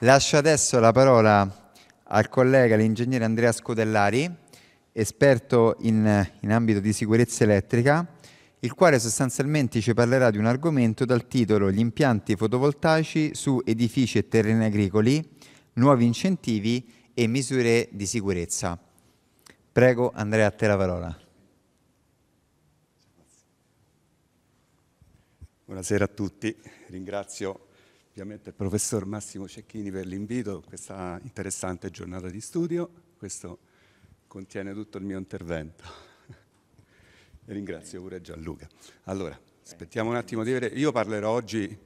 Lascio adesso la parola al collega, l'ingegnere Andrea Scodellari, esperto in, in ambito di sicurezza elettrica, il quale sostanzialmente ci parlerà di un argomento dal titolo Gli impianti fotovoltaici su edifici e terreni agricoli, nuovi incentivi e misure di sicurezza. Prego Andrea, a te la parola. Buonasera a tutti, ringrazio ovviamente il professor Massimo Cecchini per l'invito a questa interessante giornata di studio. Questo contiene tutto il mio intervento. E ringrazio pure Gianluca. Allora, aspettiamo un attimo di vedere. Io parlerò oggi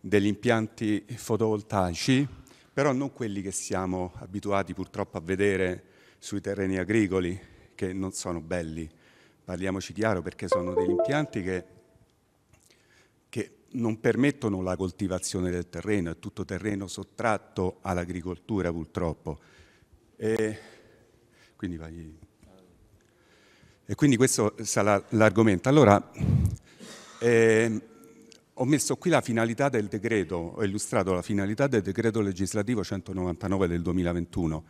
degli impianti fotovoltaici, però non quelli che siamo abituati purtroppo a vedere sui terreni agricoli, che non sono belli, parliamoci chiaro, perché sono degli impianti che non permettono la coltivazione del terreno, è tutto terreno sottratto all'agricoltura purtroppo. E quindi, vai... e quindi questo sarà l'argomento. Allora, eh, ho messo qui la finalità del decreto, ho illustrato la finalità del decreto legislativo 199 del 2021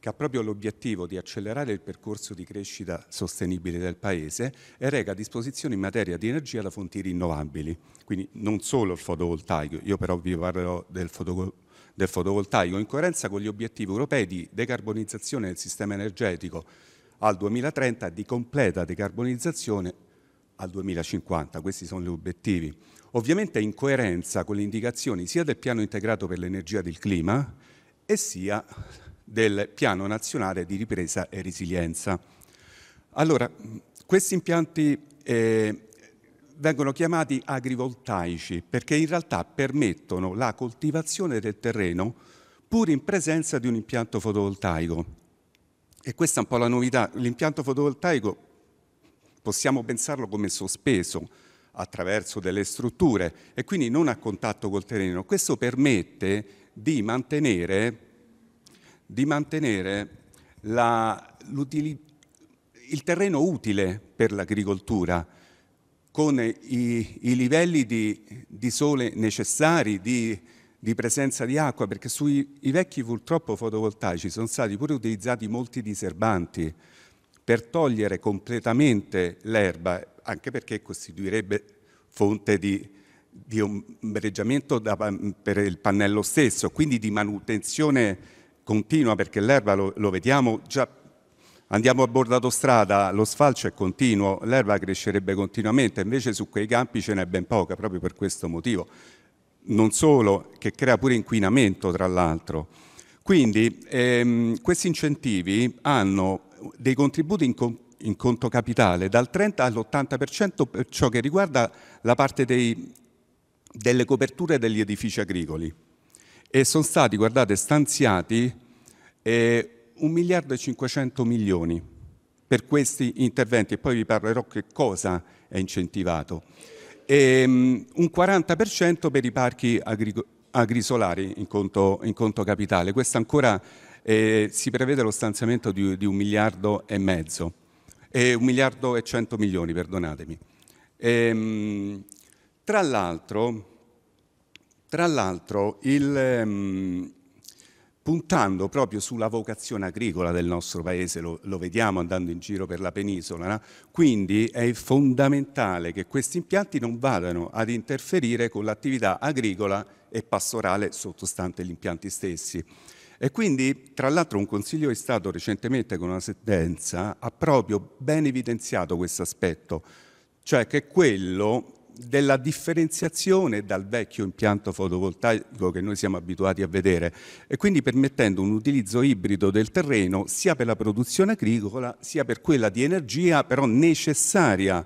che ha proprio l'obiettivo di accelerare il percorso di crescita sostenibile del Paese e reca disposizioni in materia di energia da fonti rinnovabili, quindi non solo il fotovoltaico, io però vi parlerò del, foto, del fotovoltaico, in coerenza con gli obiettivi europei di decarbonizzazione del sistema energetico al 2030 e di completa decarbonizzazione al 2050, questi sono gli obiettivi. Ovviamente in coerenza con le indicazioni sia del piano integrato per l'energia del clima e sia del Piano Nazionale di Ripresa e Resilienza. Allora, questi impianti eh, vengono chiamati agrivoltaici perché in realtà permettono la coltivazione del terreno pur in presenza di un impianto fotovoltaico. E questa è un po' la novità. L'impianto fotovoltaico possiamo pensarlo come sospeso attraverso delle strutture e quindi non a contatto col terreno. Questo permette di mantenere di mantenere la, il terreno utile per l'agricoltura con i, i livelli di, di, sole necessari, di, di presenza di acqua, perché sui vecchi purtroppo fotovoltaici sono stati pure utilizzati molti diserbanti per togliere completamente l'erba, anche perché costituirebbe fonte di, di ombreggiamento da, per il pannello stesso, quindi di manutenzione continua perché l'erba lo, lo vediamo già andiamo a bordo autostrada, lo sfalcio è continuo, l'erba crescerebbe continuamente, invece su quei campi ce n'è ben poca, proprio per questo motivo. Non solo, che crea pure inquinamento, tra l'altro. Quindi ehm, questi incentivi hanno dei contributi in, con, in conto capitale dal 30 all'80% per ciò che riguarda la parte dei, delle coperture degli edifici agricoli e sono stati, guardate, stanziati eh, 1 miliardo e 500 milioni per questi interventi e poi vi parlerò che cosa è incentivato. E, um, un 40% per i parchi agrisolari in conto, in conto capitale, questo ancora eh, si prevede lo stanziamento di, di un miliardo e mezzo, eh, un miliardo e cento milioni, perdonatemi. E, um, tra l'altro, tra l'altro, il, ehm, puntando proprio sulla vocazione agricola del nostro paese, lo, lo vediamo andando in giro per la penisola, no? quindi è fondamentale che questi impianti non vadano ad interferire con l'attività agricola e pastorale sottostante gli impianti stessi. E quindi, tra l'altro, un Consiglio di Stato recentemente con una sentenza ha proprio ben evidenziato questo aspetto, cioè che quello della differenziazione dal vecchio impianto fotovoltaico che noi siamo abituati a vedere e quindi permettendo un utilizzo ibrido del terreno sia per la produzione agricola sia per quella di energia però necessaria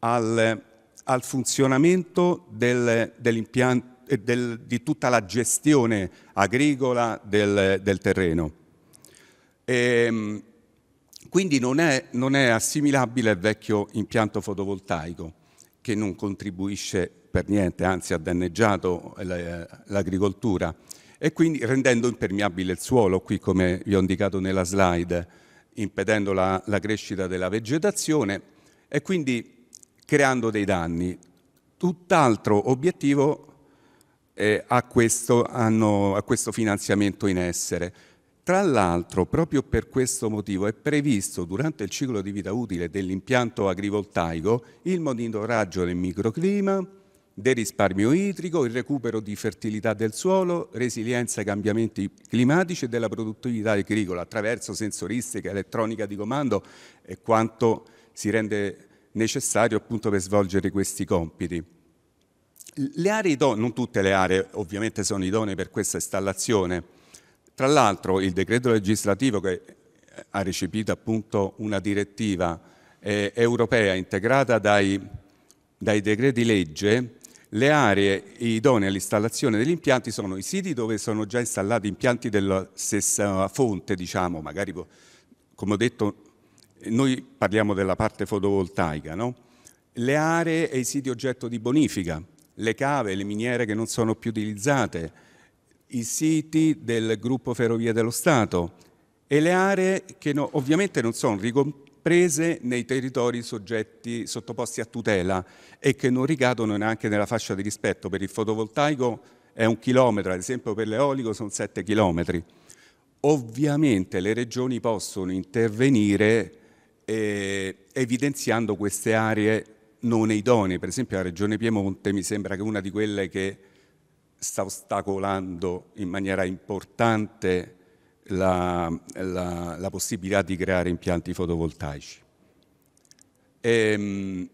al, al funzionamento del, dell'impianto eh, del, di tutta la gestione agricola del, del terreno. E, ehm, quindi non è, non è assimilabile al vecchio impianto fotovoltaico che non contribuisce per niente, anzi ha danneggiato eh, eh, l'agricoltura e quindi rendendo impermeabile il suolo, qui come vi ho indicato nella slide, impedendo la, la crescita della vegetazione e quindi creando dei danni. Tutt'altro obiettivo eh, a, questo, hanno, a questo finanziamento in essere. Tra l'altro, proprio per questo motivo è previsto durante il ciclo di vita utile dell'impianto agrivoltaico il monitoraggio del microclima, del risparmio idrico, il recupero di fertilità del suolo, resilienza ai cambiamenti climatici e della produttività agricola attraverso sensoristica, elettronica di comando e quanto si rende necessario appunto per svolgere questi compiti. Le aree idonee, non tutte le aree ovviamente sono idonee per questa installazione, tra l'altro il decreto legislativo che eh, ha recepito appunto una direttiva eh, europea integrata dai, dai decreti legge, le aree idonee all'installazione degli impianti sono i siti dove sono già installati impianti della stessa fonte, diciamo, magari come ho detto noi parliamo della parte fotovoltaica, no? le aree e i siti oggetto di bonifica, le cave, le miniere che non sono più utilizzate, i siti del gruppo Ferrovie dello Stato e le aree che no, ovviamente non sono ricomprese nei territori soggetti sottoposti a tutela e che non ricadono neanche nella fascia di rispetto. Per il fotovoltaico è un chilometro, ad esempio per l'eolico sono sette chilometri. Ovviamente le regioni possono intervenire eh, evidenziando queste aree non idonee, per esempio la regione Piemonte mi sembra che una di quelle che sta ostacolando in maniera importante la, la, la possibilità di creare impianti fotovoltaici. E, ehm,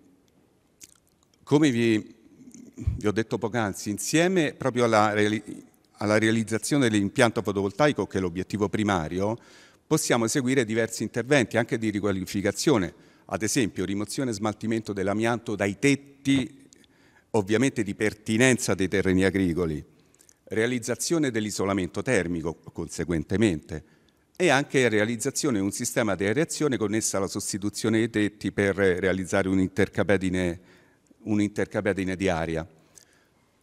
come vi, vi, ho detto poc'anzi, insieme proprio alla, alla realizzazione dell'impianto fotovoltaico, che è l'obiettivo primario, possiamo eseguire diversi interventi anche di riqualificazione, ad esempio rimozione e smaltimento dell'amianto dai tetti ovviamente di pertinenza dei terreni agricoli, realizzazione dell'isolamento termico conseguentemente e anche realizzazione di un sistema di aerazione connesso alla sostituzione dei tetti per realizzare un'intercapedine un di aria.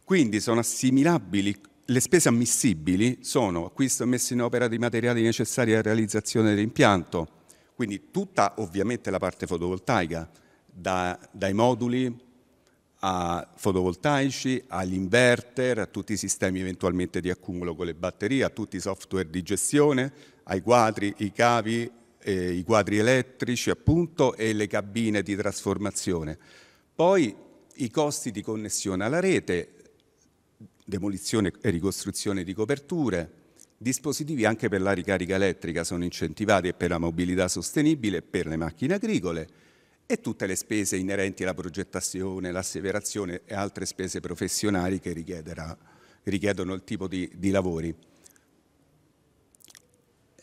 Quindi sono assimilabili, le spese ammissibili sono acquisto e messa in opera dei materiali necessari alla realizzazione dell'impianto, quindi tutta ovviamente la parte fotovoltaica, da, dai moduli a fotovoltaici, agli inverter, a tutti i sistemi eventualmente di accumulo con le batterie, a tutti i software di gestione, ai quadri, i cavi, eh, i quadri elettrici appunto e le cabine di trasformazione. Poi i costi di connessione alla rete, demolizione e ricostruzione di coperture, dispositivi anche per la ricarica elettrica sono incentivati e per la mobilità sostenibile e per le macchine agricole, e tutte le spese inerenti alla progettazione, l'asseverazione e altre spese professionali che richiedono il tipo di, di lavori.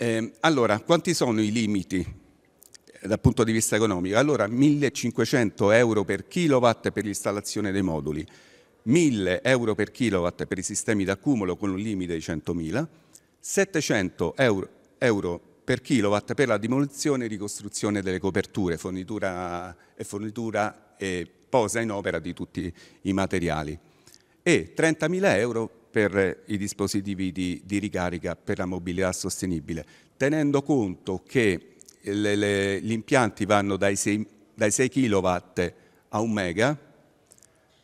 Eh, allora, quanti sono i limiti eh, dal punto di vista economico? Allora, 1.500 euro per kilowatt per l'installazione dei moduli, 1.000 euro per kilowatt per i sistemi d'accumulo con un limite di 100.000, 700 euro, euro per kilowatt per la demolizione e ricostruzione delle coperture, fornitura e fornitura e posa in opera di tutti i materiali e 30.000 euro per i dispositivi di, di, ricarica per la mobilità sostenibile, tenendo conto che le, le, gli impianti vanno dai 6, dai 6 kW a 1 mega,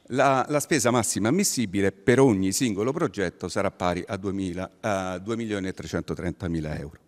la, la, spesa massima ammissibile per ogni singolo progetto sarà pari a 2.330.000 euro.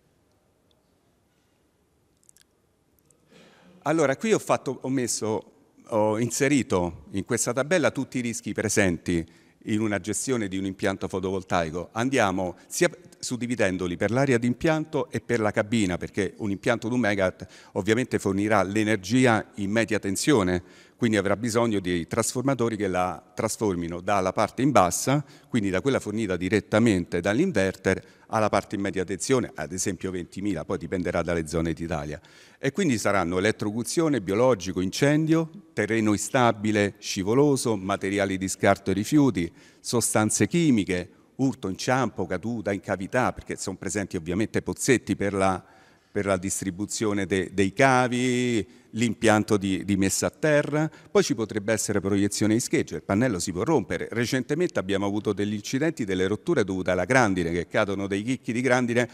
Allora, qui ho, fatto, ho, messo, ho inserito in questa tabella tutti i rischi presenti in una gestione di un impianto fotovoltaico. Andiamo, sia, suddividendoli per l'area di impianto e per la cabina, perché un impianto di un megawatt ovviamente fornirà l'energia in media tensione, quindi avrà bisogno di trasformatori che la trasformino dalla parte in bassa, quindi da quella fornita direttamente dall'inverter, alla parte in media tensione, ad esempio 20.000, poi dipenderà dalle zone d'Italia. E quindi saranno elettrocuzione, biologico, incendio, terreno instabile, scivoloso, materiali di scarto e rifiuti, sostanze chimiche, urto, inciampo, caduta, in cavità, perché sono presenti ovviamente pozzetti per la, per la distribuzione de, dei cavi, l'impianto di, di, messa a terra, poi ci potrebbe essere proiezione di schegge, il pannello si può rompere. Recentemente abbiamo avuto degli incidenti, delle rotture dovute alla grandine, che cadono dei chicchi di grandine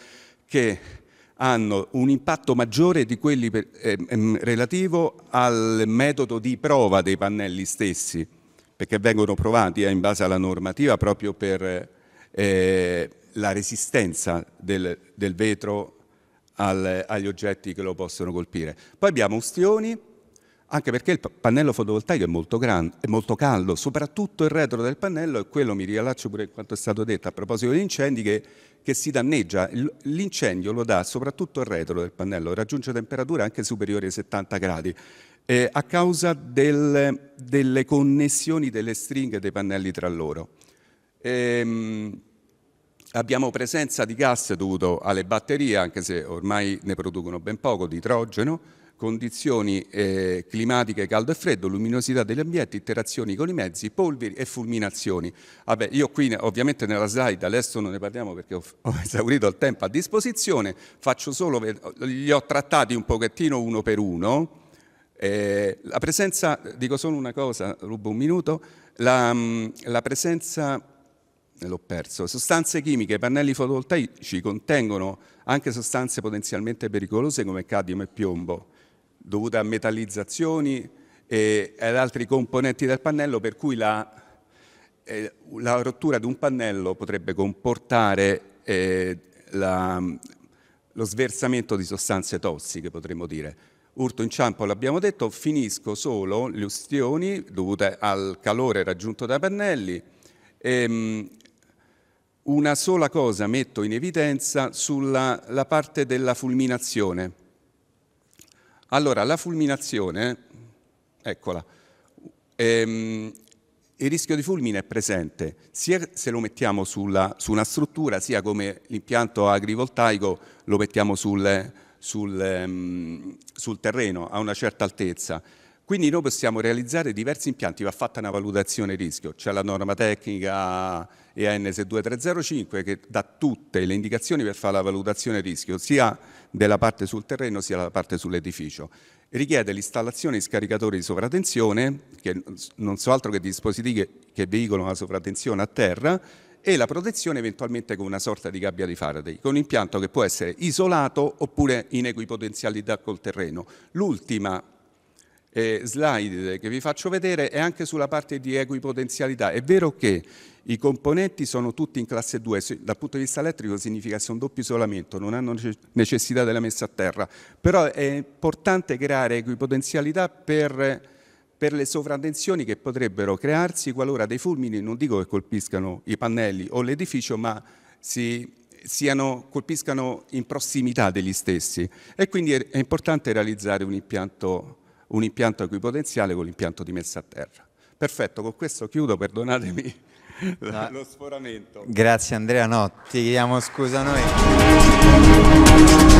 che hanno un impatto maggiore di quelli per, eh, relativo al metodo di prova dei pannelli stessi, perché vengono provati eh, in base alla normativa proprio per, eh, la resistenza del, del vetro al, agli oggetti che lo possono colpire. Poi abbiamo ustioni, anche perché il pannello fotovoltaico è molto, gran, è molto caldo, soprattutto il retro del pannello, e quello mi riallaccio pure a quanto è stato detto a proposito degli incendi, che, che si danneggia. L'incendio lo dà soprattutto il retro del pannello, raggiunge temperature anche superiori ai 70 gradi. Eh, a causa del, delle connessioni delle stringhe dei pannelli tra loro. Ehm, abbiamo presenza di gas dovuto alle batterie, anche se ormai ne producono ben poco, di idrogeno, condizioni eh, climatiche caldo e freddo, luminosità degli ambienti, interazioni con i mezzi, polveri e fulminazioni. Vabbè, io qui ovviamente nella slide adesso non ne parliamo perché ho, ho esaurito il tempo a disposizione, faccio solo, li ho trattati un pochettino uno per uno. Eh, la presenza, dico solo una cosa, rubo un minuto, la, mm, la presenza l'ho perso. Sostanze chimiche, pannelli fotovoltaici contengono anche sostanze potenzialmente pericolose come cadmio e piombo, dovute a metallizzazioni e ad altri componenti del pannello, per cui la, eh, la rottura di un pannello potrebbe comportare eh, la, lo sversamento di sostanze tossiche, potremmo dire. Urto inciampo l'abbiamo detto, finisco solo le ustioni dovute al calore raggiunto dai pannelli, ehm, una sola cosa metto in evidenza sulla parte della fulminazione. Allora, la fulminazione, eccola, ehm, il rischio di fulmine è presente sia se lo mettiamo sulla, su una struttura, sia come l'impianto agrivoltaico lo mettiamo sul, sul, ehm, sul terreno a una certa altezza. Quindi noi possiamo realizzare diversi impianti, va fatta una valutazione rischio, c'è la norma tecnica EANS 2305 che dà tutte le indicazioni per fare la valutazione rischio, sia della parte sul terreno sia della parte sull'edificio. Richiede l'installazione di scaricatori di sovratensione, che non so altro che dispositivi che veicolano la sovratensione a terra, e la protezione eventualmente con una sorta di gabbia di Faraday, con un impianto che può essere isolato oppure in equipotenzialità col terreno. L'ultima eh, slide che vi faccio vedere è anche sulla parte di equipotenzialità. È vero che i componenti sono tutti in classe 2, dal punto di vista elettrico significa che sono doppio isolamento, non hanno necessità della messa a terra, però è importante creare equipotenzialità per, per le sovratensioni che potrebbero crearsi qualora dei fulmini, non dico che colpiscano i pannelli o l'edificio, ma si siano, colpiscano in prossimità degli stessi e quindi è importante realizzare un impianto un impianto equipotenziale con l'impianto di messa a terra. Perfetto, con questo chiudo, perdonatemi no. lo sforamento. Grazie Andrea, no, ti chiediamo scusa noi.